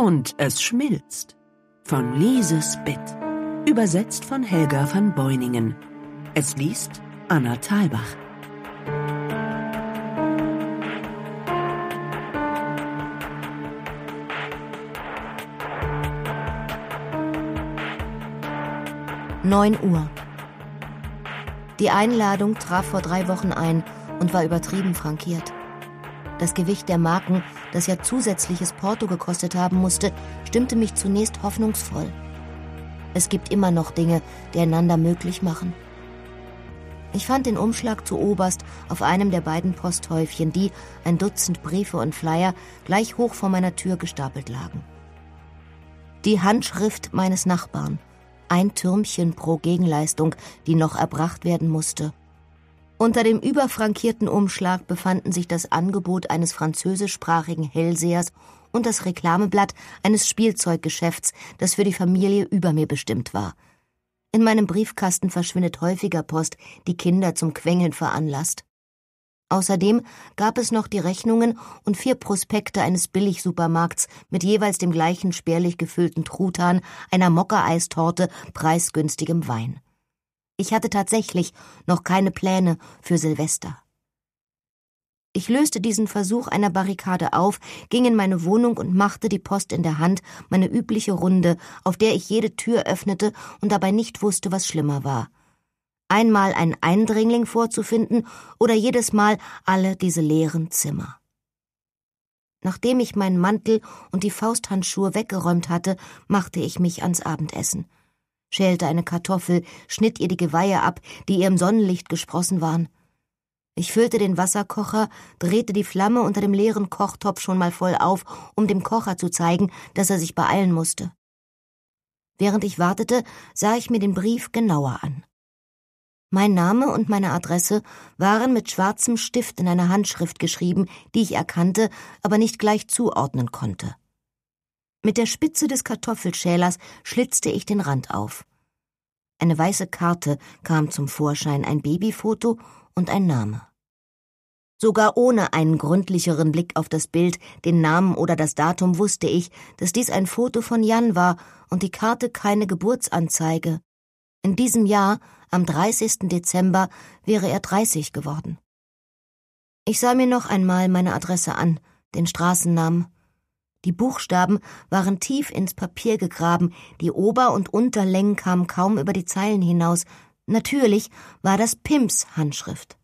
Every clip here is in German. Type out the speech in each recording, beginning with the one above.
und es schmilzt. Von Lieses Bett. Übersetzt von Helga van Beuningen. Es liest Anna Thalbach. Neun Uhr. Die Einladung traf vor drei Wochen ein und war übertrieben frankiert. Das Gewicht der Marken, das ja zusätzliches Porto gekostet haben musste, stimmte mich zunächst hoffnungsvoll. Es gibt immer noch Dinge, die einander möglich machen. Ich fand den Umschlag zu Oberst auf einem der beiden Posthäufchen, die, ein Dutzend Briefe und Flyer, gleich hoch vor meiner Tür gestapelt lagen. Die Handschrift meines Nachbarn. Ein Türmchen pro Gegenleistung, die noch erbracht werden musste. Unter dem überfrankierten Umschlag befanden sich das Angebot eines französischsprachigen Hellsehers und das Reklameblatt eines Spielzeuggeschäfts, das für die Familie über mir bestimmt war. In meinem Briefkasten verschwindet häufiger Post, die Kinder zum Quengeln veranlasst. Außerdem gab es noch die Rechnungen und vier Prospekte eines Billigsupermarkts mit jeweils dem gleichen spärlich gefüllten Truthahn, einer Mokka-Eistorte, preisgünstigem Wein. Ich hatte tatsächlich noch keine Pläne für Silvester. Ich löste diesen Versuch einer Barrikade auf, ging in meine Wohnung und machte die Post in der Hand meine übliche Runde, auf der ich jede Tür öffnete und dabei nicht wusste, was schlimmer war. Einmal einen Eindringling vorzufinden oder jedes Mal alle diese leeren Zimmer. Nachdem ich meinen Mantel und die Fausthandschuhe weggeräumt hatte, machte ich mich ans Abendessen schälte eine Kartoffel, schnitt ihr die Geweihe ab, die ihr im Sonnenlicht gesprossen waren. Ich füllte den Wasserkocher, drehte die Flamme unter dem leeren Kochtopf schon mal voll auf, um dem Kocher zu zeigen, dass er sich beeilen musste. Während ich wartete, sah ich mir den Brief genauer an. Mein Name und meine Adresse waren mit schwarzem Stift in einer Handschrift geschrieben, die ich erkannte, aber nicht gleich zuordnen konnte. Mit der Spitze des Kartoffelschälers schlitzte ich den Rand auf. Eine weiße Karte kam zum Vorschein, ein Babyfoto und ein Name. Sogar ohne einen gründlicheren Blick auf das Bild, den Namen oder das Datum wusste ich, dass dies ein Foto von Jan war und die Karte keine Geburtsanzeige. In diesem Jahr, am 30. Dezember, wäre er 30 geworden. Ich sah mir noch einmal meine Adresse an, den Straßennamen die Buchstaben waren tief ins Papier gegraben, die Ober- und Unterlängen kamen kaum über die Zeilen hinaus. Natürlich war das Pimps Handschrift.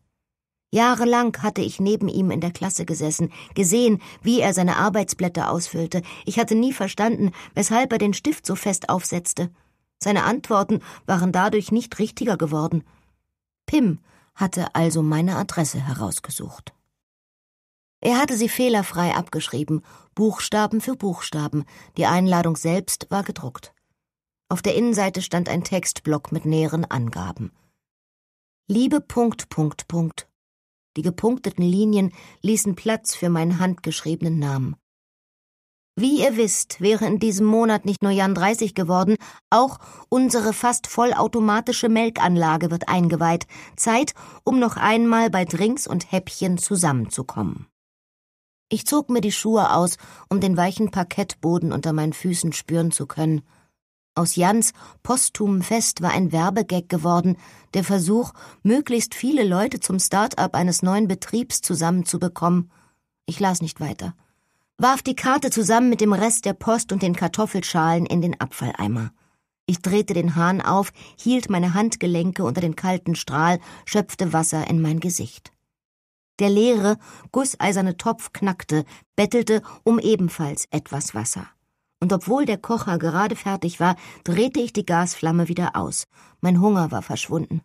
Jahrelang hatte ich neben ihm in der Klasse gesessen, gesehen, wie er seine Arbeitsblätter ausfüllte. Ich hatte nie verstanden, weshalb er den Stift so fest aufsetzte. Seine Antworten waren dadurch nicht richtiger geworden. Pim hatte also meine Adresse herausgesucht. Er hatte sie fehlerfrei abgeschrieben, Buchstaben für Buchstaben, die Einladung selbst war gedruckt. Auf der Innenseite stand ein Textblock mit näheren Angaben. Liebe Punkt, Punkt, Punkt. Die gepunkteten Linien ließen Platz für meinen handgeschriebenen Namen. Wie ihr wisst, wäre in diesem Monat nicht nur Jan 30 geworden, auch unsere fast vollautomatische Melkanlage wird eingeweiht. Zeit, um noch einmal bei Drinks und Häppchen zusammenzukommen. Ich zog mir die Schuhe aus, um den weichen Parkettboden unter meinen Füßen spüren zu können. Aus Jans posthumem Fest war ein Werbegag geworden, der Versuch, möglichst viele Leute zum Start-up eines neuen Betriebs zusammenzubekommen. Ich las nicht weiter. Warf die Karte zusammen mit dem Rest der Post und den Kartoffelschalen in den Abfalleimer. Ich drehte den Hahn auf, hielt meine Handgelenke unter den kalten Strahl, schöpfte Wasser in mein Gesicht. Der leere, gusseiserne Topf knackte, bettelte um ebenfalls etwas Wasser. Und obwohl der Kocher gerade fertig war, drehte ich die Gasflamme wieder aus. Mein Hunger war verschwunden.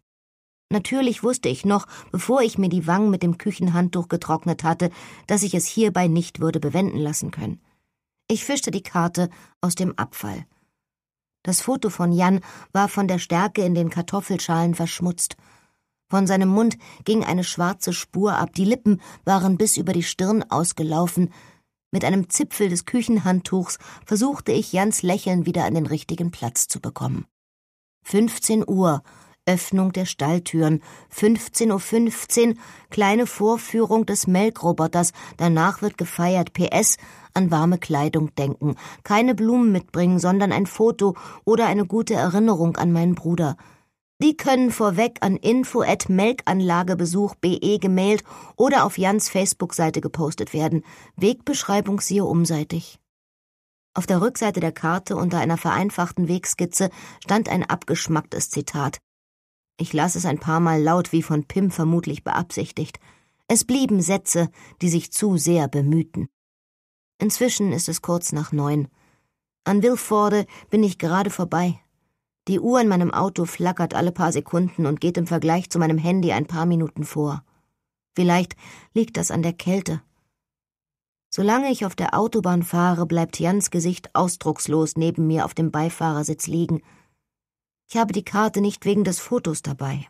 Natürlich wusste ich noch, bevor ich mir die Wangen mit dem Küchenhandtuch getrocknet hatte, dass ich es hierbei nicht würde bewenden lassen können. Ich fischte die Karte aus dem Abfall. Das Foto von Jan war von der Stärke in den Kartoffelschalen verschmutzt. Von seinem Mund ging eine schwarze Spur ab, die Lippen waren bis über die Stirn ausgelaufen. Mit einem Zipfel des Küchenhandtuchs versuchte ich Jans Lächeln wieder an den richtigen Platz zu bekommen. 15 Uhr, Öffnung der Stalltüren, 15.15 Uhr, 15, kleine Vorführung des Melkroboters, danach wird gefeiert, PS, an warme Kleidung denken, keine Blumen mitbringen, sondern ein Foto oder eine gute Erinnerung an meinen Bruder. Die können vorweg an info at melkanlagebesuch.be gemailt oder auf Jans Facebook-Seite gepostet werden. Wegbeschreibung siehe umseitig. Auf der Rückseite der Karte unter einer vereinfachten Wegskizze stand ein abgeschmacktes Zitat. Ich las es ein paar Mal laut, wie von Pim vermutlich beabsichtigt. Es blieben Sätze, die sich zu sehr bemühten. Inzwischen ist es kurz nach neun. An Wilforde bin ich gerade vorbei. Die Uhr in meinem Auto flackert alle paar Sekunden und geht im Vergleich zu meinem Handy ein paar Minuten vor. Vielleicht liegt das an der Kälte. Solange ich auf der Autobahn fahre, bleibt Jans Gesicht ausdruckslos neben mir auf dem Beifahrersitz liegen. Ich habe die Karte nicht wegen des Fotos dabei.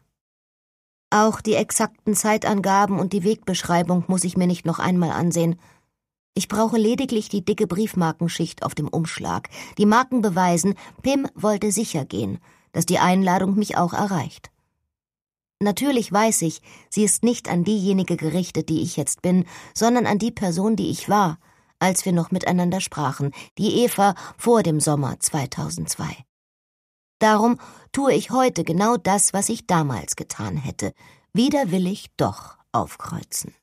Auch die exakten Zeitangaben und die Wegbeschreibung muss ich mir nicht noch einmal ansehen. Ich brauche lediglich die dicke Briefmarkenschicht auf dem Umschlag. Die Marken beweisen, Pim wollte sicher gehen, dass die Einladung mich auch erreicht. Natürlich weiß ich, sie ist nicht an diejenige gerichtet, die ich jetzt bin, sondern an die Person, die ich war, als wir noch miteinander sprachen, die Eva vor dem Sommer 2002. Darum tue ich heute genau das, was ich damals getan hätte, widerwillig doch aufkreuzen.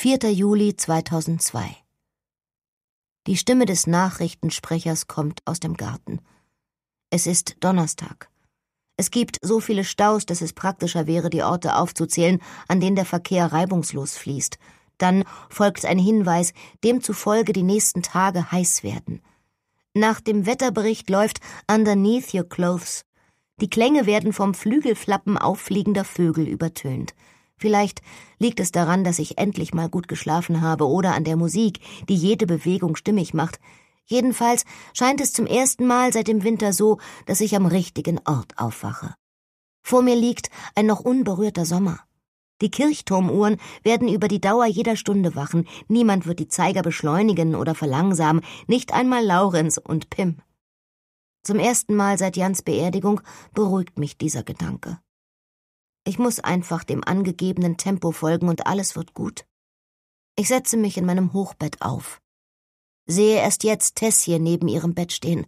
4. Juli 2002. Die Stimme des Nachrichtensprechers kommt aus dem Garten. Es ist Donnerstag. Es gibt so viele Staus, dass es praktischer wäre, die Orte aufzuzählen, an denen der Verkehr reibungslos fließt. Dann folgt ein Hinweis, demzufolge die nächsten Tage heiß werden. Nach dem Wetterbericht läuft Underneath Your Clothes. Die Klänge werden vom Flügelflappen auffliegender Vögel übertönt. Vielleicht liegt es daran, dass ich endlich mal gut geschlafen habe oder an der Musik, die jede Bewegung stimmig macht. Jedenfalls scheint es zum ersten Mal seit dem Winter so, dass ich am richtigen Ort aufwache. Vor mir liegt ein noch unberührter Sommer. Die Kirchturmuhren werden über die Dauer jeder Stunde wachen. Niemand wird die Zeiger beschleunigen oder verlangsamen, nicht einmal Laurenz und Pim. Zum ersten Mal seit Jans Beerdigung beruhigt mich dieser Gedanke. Ich muss einfach dem angegebenen Tempo folgen und alles wird gut. Ich setze mich in meinem Hochbett auf. Sehe erst jetzt Tess hier neben ihrem Bett stehen.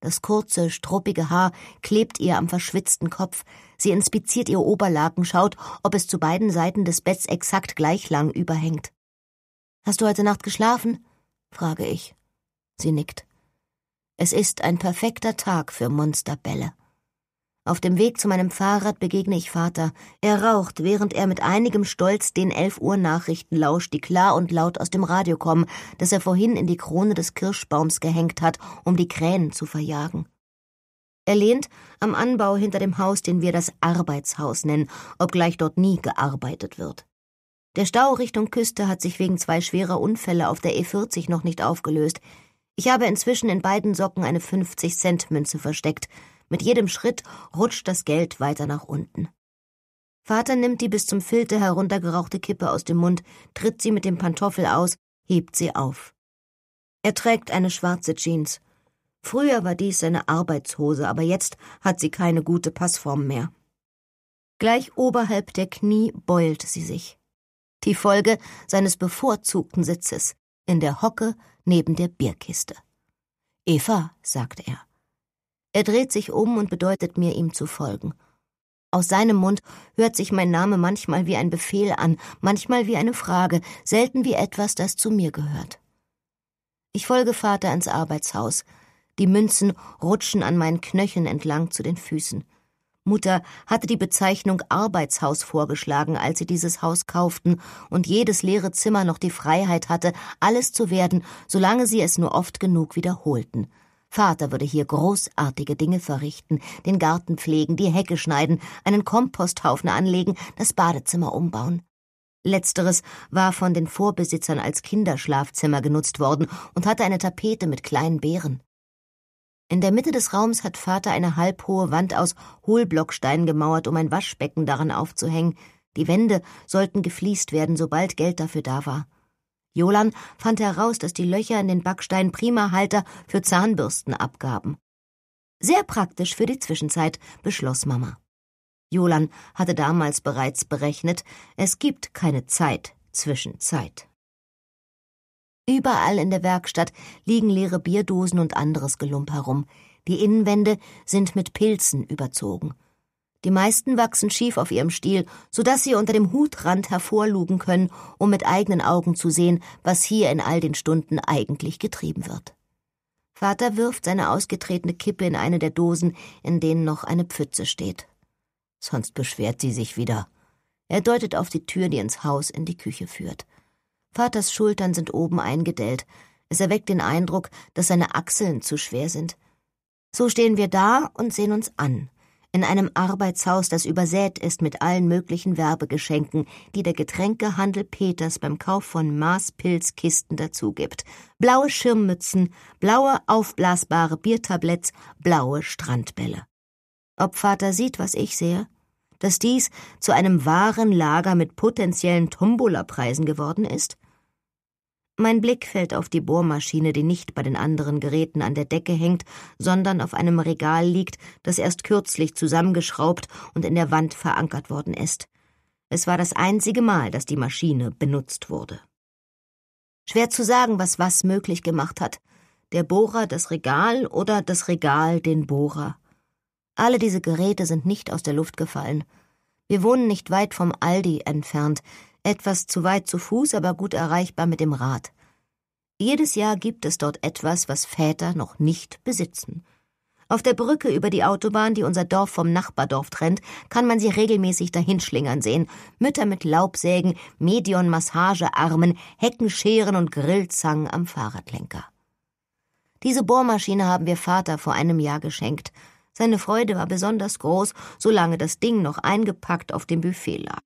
Das kurze, struppige Haar klebt ihr am verschwitzten Kopf. Sie inspiziert ihr Oberlaken, schaut, ob es zu beiden Seiten des Betts exakt gleich lang überhängt. Hast du heute Nacht geschlafen? frage ich. Sie nickt. Es ist ein perfekter Tag für Monsterbälle. Auf dem Weg zu meinem Fahrrad begegne ich Vater. Er raucht, während er mit einigem Stolz den 11 Uhr Nachrichten lauscht, die klar und laut aus dem Radio kommen, das er vorhin in die Krone des Kirschbaums gehängt hat, um die Krähen zu verjagen. Er lehnt am Anbau hinter dem Haus, den wir das Arbeitshaus nennen, obgleich dort nie gearbeitet wird. Der Stau Richtung Küste hat sich wegen zwei schwerer Unfälle auf der E40 noch nicht aufgelöst. Ich habe inzwischen in beiden Socken eine 50-Cent-Münze versteckt. Mit jedem Schritt rutscht das Geld weiter nach unten. Vater nimmt die bis zum Filter heruntergerauchte Kippe aus dem Mund, tritt sie mit dem Pantoffel aus, hebt sie auf. Er trägt eine schwarze Jeans. Früher war dies seine Arbeitshose, aber jetzt hat sie keine gute Passform mehr. Gleich oberhalb der Knie beult sie sich. Die Folge seines bevorzugten Sitzes in der Hocke neben der Bierkiste. Eva, sagt er, er dreht sich um und bedeutet mir, ihm zu folgen. Aus seinem Mund hört sich mein Name manchmal wie ein Befehl an, manchmal wie eine Frage, selten wie etwas, das zu mir gehört. Ich folge Vater ins Arbeitshaus. Die Münzen rutschen an meinen Knöcheln entlang zu den Füßen. Mutter hatte die Bezeichnung Arbeitshaus vorgeschlagen, als sie dieses Haus kauften und jedes leere Zimmer noch die Freiheit hatte, alles zu werden, solange sie es nur oft genug wiederholten. Vater würde hier großartige Dinge verrichten, den Garten pflegen, die Hecke schneiden, einen Komposthaufen anlegen, das Badezimmer umbauen. Letzteres war von den Vorbesitzern als Kinderschlafzimmer genutzt worden und hatte eine Tapete mit kleinen Beeren. In der Mitte des Raums hat Vater eine halbhohe Wand aus Hohlblocksteinen gemauert, um ein Waschbecken daran aufzuhängen. Die Wände sollten gefliest werden, sobald Geld dafür da war. Jolan fand heraus, dass die Löcher in den Backsteinen Halter für Zahnbürsten abgaben. Sehr praktisch für die Zwischenzeit, beschloss Mama. Jolan hatte damals bereits berechnet, es gibt keine Zeit zwischen Zeit. Überall in der Werkstatt liegen leere Bierdosen und anderes Gelump herum. Die Innenwände sind mit Pilzen überzogen. Die meisten wachsen schief auf ihrem Stiel, so dass sie unter dem Hutrand hervorlugen können, um mit eigenen Augen zu sehen, was hier in all den Stunden eigentlich getrieben wird. Vater wirft seine ausgetretene Kippe in eine der Dosen, in denen noch eine Pfütze steht. Sonst beschwert sie sich wieder. Er deutet auf die Tür, die ins Haus in die Küche führt. Vaters Schultern sind oben eingedellt. Es erweckt den Eindruck, dass seine Achseln zu schwer sind. So stehen wir da und sehen uns an in einem Arbeitshaus, das übersät ist mit allen möglichen Werbegeschenken, die der Getränkehandel Peters beim Kauf von Maßpilzkisten dazugibt. Blaue Schirmmützen, blaue aufblasbare Biertabletts, blaue Strandbälle. Ob Vater sieht, was ich sehe? Dass dies zu einem wahren Lager mit potenziellen Tombola-Preisen geworden ist? Mein Blick fällt auf die Bohrmaschine, die nicht bei den anderen Geräten an der Decke hängt, sondern auf einem Regal liegt, das erst kürzlich zusammengeschraubt und in der Wand verankert worden ist. Es war das einzige Mal, dass die Maschine benutzt wurde. Schwer zu sagen, was was möglich gemacht hat. Der Bohrer das Regal oder das Regal den Bohrer. Alle diese Geräte sind nicht aus der Luft gefallen. Wir wohnen nicht weit vom Aldi entfernt, etwas zu weit zu Fuß, aber gut erreichbar mit dem Rad. Jedes Jahr gibt es dort etwas, was Väter noch nicht besitzen. Auf der Brücke über die Autobahn, die unser Dorf vom Nachbardorf trennt, kann man sie regelmäßig dahinschlingern sehen. Mütter mit Laubsägen, Medion-Massagearmen, Heckenscheren und Grillzangen am Fahrradlenker. Diese Bohrmaschine haben wir Vater vor einem Jahr geschenkt. Seine Freude war besonders groß, solange das Ding noch eingepackt auf dem Buffet lag.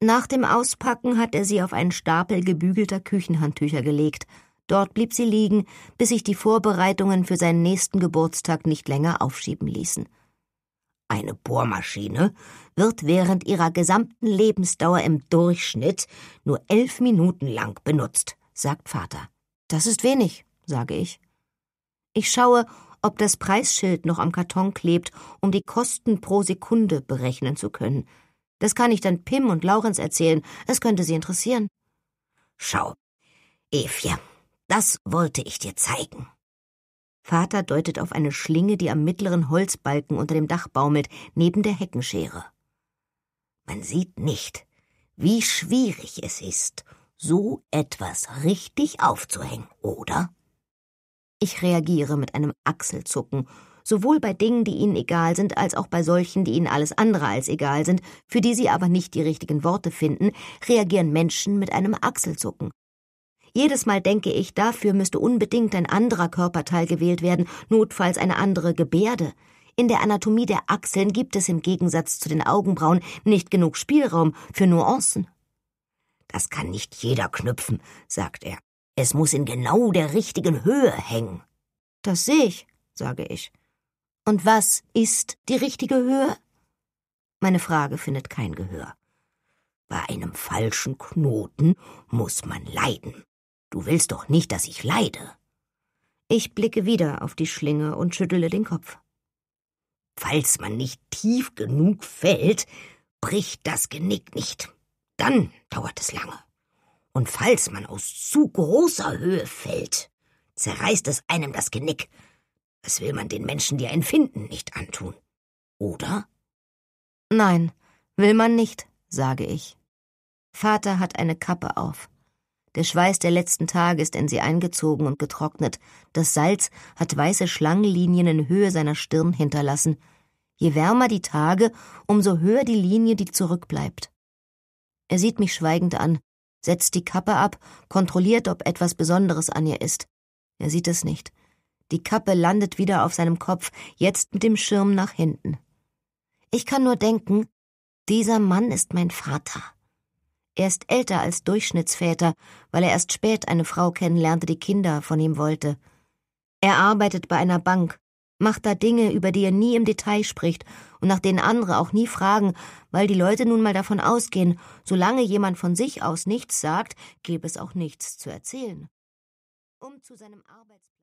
Nach dem Auspacken hat er sie auf einen Stapel gebügelter Küchenhandtücher gelegt. Dort blieb sie liegen, bis sich die Vorbereitungen für seinen nächsten Geburtstag nicht länger aufschieben ließen. Eine Bohrmaschine wird während ihrer gesamten Lebensdauer im Durchschnitt nur elf Minuten lang benutzt, sagt Vater. Das ist wenig, sage ich. Ich schaue, ob das Preisschild noch am Karton klebt, um die Kosten pro Sekunde berechnen zu können. Das kann ich dann Pim und Laurenz erzählen. Es könnte sie interessieren. Schau, Evje, das wollte ich dir zeigen. Vater deutet auf eine Schlinge, die am mittleren Holzbalken unter dem Dach baumelt, neben der Heckenschere. Man sieht nicht, wie schwierig es ist, so etwas richtig aufzuhängen, oder? Ich reagiere mit einem Achselzucken sowohl bei Dingen, die ihnen egal sind, als auch bei solchen, die ihnen alles andere als egal sind, für die sie aber nicht die richtigen Worte finden, reagieren Menschen mit einem Achselzucken. Jedes Mal denke ich, dafür müsste unbedingt ein anderer Körperteil gewählt werden, notfalls eine andere Gebärde. In der Anatomie der Achseln gibt es im Gegensatz zu den Augenbrauen nicht genug Spielraum für Nuancen. Das kann nicht jeder knüpfen, sagt er. Es muss in genau der richtigen Höhe hängen. Das sehe ich, sage ich. Und was ist die richtige Höhe? Meine Frage findet kein Gehör. Bei einem falschen Knoten muss man leiden. Du willst doch nicht, dass ich leide. Ich blicke wieder auf die Schlinge und schüttle den Kopf. Falls man nicht tief genug fällt, bricht das Genick nicht. Dann dauert es lange. Und falls man aus zu großer Höhe fällt, zerreißt es einem das Genick, das will man den Menschen, die ein finden, nicht antun. Oder? Nein, will man nicht, sage ich. Vater hat eine Kappe auf. Der Schweiß der letzten Tage ist in sie eingezogen und getrocknet. Das Salz hat weiße Schlangenlinien in Höhe seiner Stirn hinterlassen. Je wärmer die Tage, umso höher die Linie, die zurückbleibt. Er sieht mich schweigend an, setzt die Kappe ab, kontrolliert, ob etwas Besonderes an ihr ist. Er sieht es nicht. Die Kappe landet wieder auf seinem Kopf, jetzt mit dem Schirm nach hinten. Ich kann nur denken, dieser Mann ist mein Vater. Er ist älter als Durchschnittsväter, weil er erst spät eine Frau kennenlernte, die Kinder von ihm wollte. Er arbeitet bei einer Bank, macht da Dinge, über die er nie im Detail spricht und nach denen andere auch nie fragen, weil die Leute nun mal davon ausgehen, solange jemand von sich aus nichts sagt, gäbe es auch nichts zu erzählen. Um zu seinem Arbeitsplatz